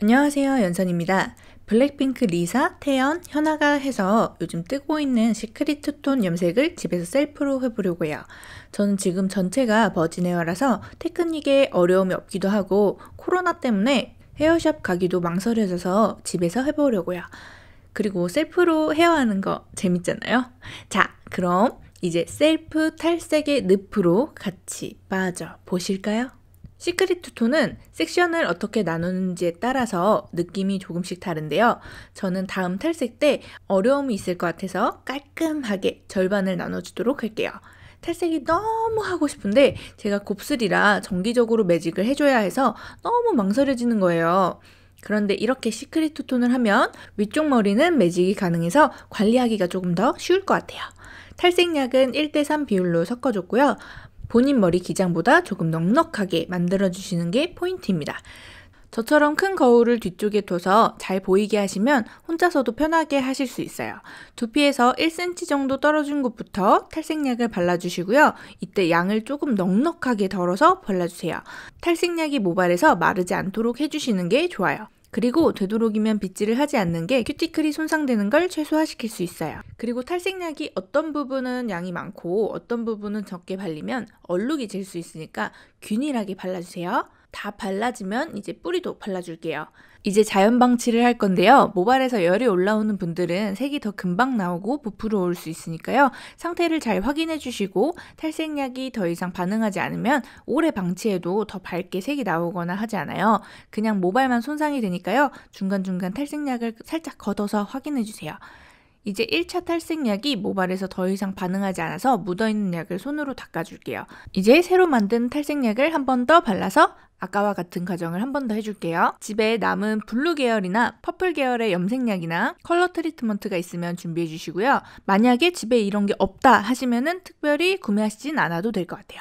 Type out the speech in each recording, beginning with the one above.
안녕하세요. 연선입니다. 블랙핑크 리사, 태연, 현아가 해서 요즘 뜨고 있는 시크릿 투톤 염색을 집에서 셀프로 해보려고요. 저는 지금 전체가 버진헤어라서 테크닉에 어려움이 없기도 하고 코로나 때문에 헤어샵 가기도 망설여져서 집에서 해보려고요. 그리고 셀프로 헤어하는 거 재밌잖아요. 자, 그럼 이제 셀프 탈색의 늪으로 같이 빠져 보실까요? 시크릿 투톤은 섹션을 어떻게 나누는지에 따라서 느낌이 조금씩 다른데요. 저는 다음 탈색 때 어려움이 있을 것 같아서 깔끔하게 절반을 나눠주도록 할게요. 탈색이 너무 하고 싶은데 제가 곱슬이라 정기적으로 매직을 해줘야 해서 너무 망설여지는 거예요. 그런데 이렇게 시크릿 투톤을 하면 위쪽 머리는 매직이 가능해서 관리하기가 조금 더 쉬울 것 같아요. 탈색약은 1대3 비율로 섞어줬고요. 본인 머리 기장보다 조금 넉넉하게 만들어주시는 게 포인트입니다. 저처럼 큰 거울을 뒤쪽에 둬서 잘 보이게 하시면 혼자서도 편하게 하실 수 있어요. 두피에서 1cm 정도 떨어진 곳부터 탈색약을 발라주시고요. 이때 양을 조금 넉넉하게 덜어서 발라주세요. 탈색약이 모발에서 마르지 않도록 해주시는 게 좋아요. 그리고 되도록이면 빗질을 하지 않는 게 큐티클이 손상되는 걸 최소화시킬 수 있어요. 그리고 탈색약이 어떤 부분은 양이 많고 어떤 부분은 적게 발리면 얼룩이 질 수 있으니까 균일하게 발라주세요. 다 발라지면 이제 뿌리도 발라줄게요. 이제 자연 방치를 할 건데요. 모발에서 열이 올라오는 분들은 색이 더 금방 나오고 부풀어 올 수 있으니까요. 상태를 잘 확인해 주시고 탈색약이 더 이상 반응하지 않으면 오래 방치해도 더 밝게 색이 나오거나 하지 않아요. 그냥 모발만 손상이 되니까요. 중간중간 탈색약을 살짝 걷어서 확인해 주세요. 이제 1차 탈색약이 모발에서 더 이상 반응하지 않아서 묻어있는 약을 손으로 닦아줄게요. 이제 새로 만든 탈색약을 한 번 더 발라서 아까와 같은 과정을 한 번 더 해줄게요. 집에 남은 블루 계열이나 퍼플 계열의 염색약이나 컬러 트리트먼트가 있으면 준비해 주시고요. 만약에 집에 이런 게 없다 하시면은 특별히 구매하시진 않아도 될 것 같아요.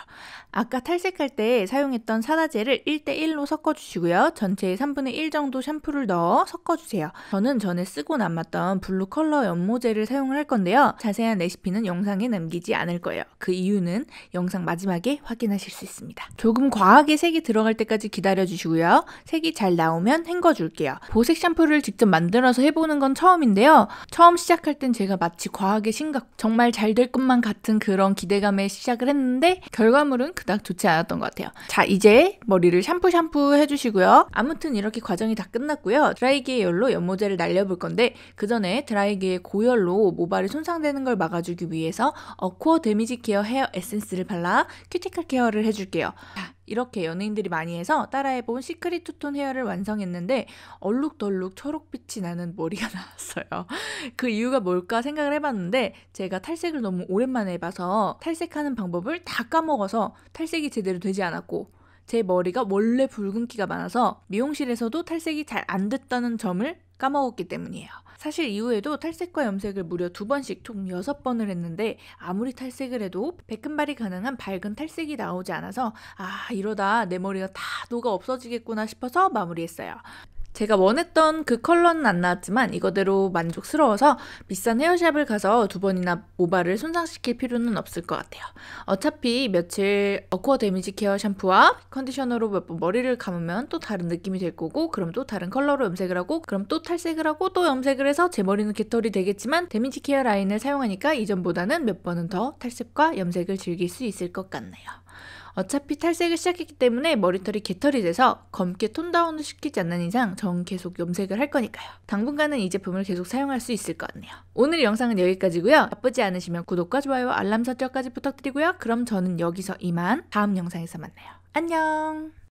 아까 탈색할 때 사용했던 사다제를 1대1로 섞어주시고요. 전체의 3분의 1 정도 샴푸를 넣어 섞어주세요. 저는 전에 쓰고 남았던 블루 컬러 연모제를 사용을 할 건데요. 자세한 레시피는 영상에 남기지 않을 거예요. 그 이유는 영상 마지막에 확인하실 수 있습니다. 조금 과하게 색이 들어갈 때 때까지 기다려주시고요. 색이 잘 나오면 헹궈줄게요. 보색 샴푸를 직접 만들어서 해보는 건 처음인데요. 처음 시작할 땐 제가 마치 과하게 심각, 정말 잘 될 것만 같은 그런 기대감에 시작을 했는데 결과물은 그닥 좋지 않았던 것 같아요. 자, 이제 머리를 샴푸 샴푸 해주시고요. 아무튼 이렇게 과정이 다 끝났고요. 드라이기의 열로 연모제를 날려볼 건데 그 전에 드라이기의 고열로 모발이 손상되는 걸 막아주기 위해서 어코어 데미지 케어 헤어 에센스를 발라 큐티클 케어를 해줄게요. 자, 이렇게 연예인들이 많이 해서 따라해본 시크릿 투톤 헤어를 완성했는데 얼룩덜룩 초록빛이 나는 머리가 나왔어요. 그 이유가 뭘까 생각을 해봤는데 제가 탈색을 너무 오랜만에 해봐서 탈색하는 방법을 다 까먹어서 탈색이 제대로 되지 않았고 제 머리가 원래 붉은기가 많아서 미용실에서도 탈색이 잘 안 됐다는 점을 까먹었기 때문이에요. 사실 이후에도 탈색과 염색을 무려 두 번씩 총 여섯 번을 했는데 아무리 탈색을 해도 백금발이 가능한 밝은 탈색이 나오지 않아서 아 이러다 내 머리가 다 녹아 없어지겠구나 싶어서 마무리했어요. 제가 원했던 그 컬러는 안 나왔지만 이거대로 만족스러워서 비싼 헤어샵을 가서 두 번이나 모발을 손상시킬 필요는 없을 것 같아요. 어차피 며칠 어쿠어 데미지 케어 샴푸와 컨디셔너로 몇 번 머리를 감으면 또 다른 느낌이 될 거고 그럼 또 다른 컬러로 염색을 하고 그럼 또 탈색을 하고 또 염색을 해서 제 머리는 개털이 되겠지만 데미지 케어 라인을 사용하니까 이전보다는 몇 번은 더 탈색과 염색을 즐길 수 있을 것 같네요. 어차피 탈색을 시작했기 때문에 머리털이 개털이 돼서 검게 톤다운을 시키지 않는 이상 전 계속 염색을 할 거니까요. 당분간은 이 제품을 계속 사용할 수 있을 것 같네요. 오늘 영상은 여기까지고요. 나쁘지 않으시면 구독과 좋아요, 알람 설정까지 부탁드리고요. 그럼 저는 여기서 이만 다음 영상에서 만나요. 안녕!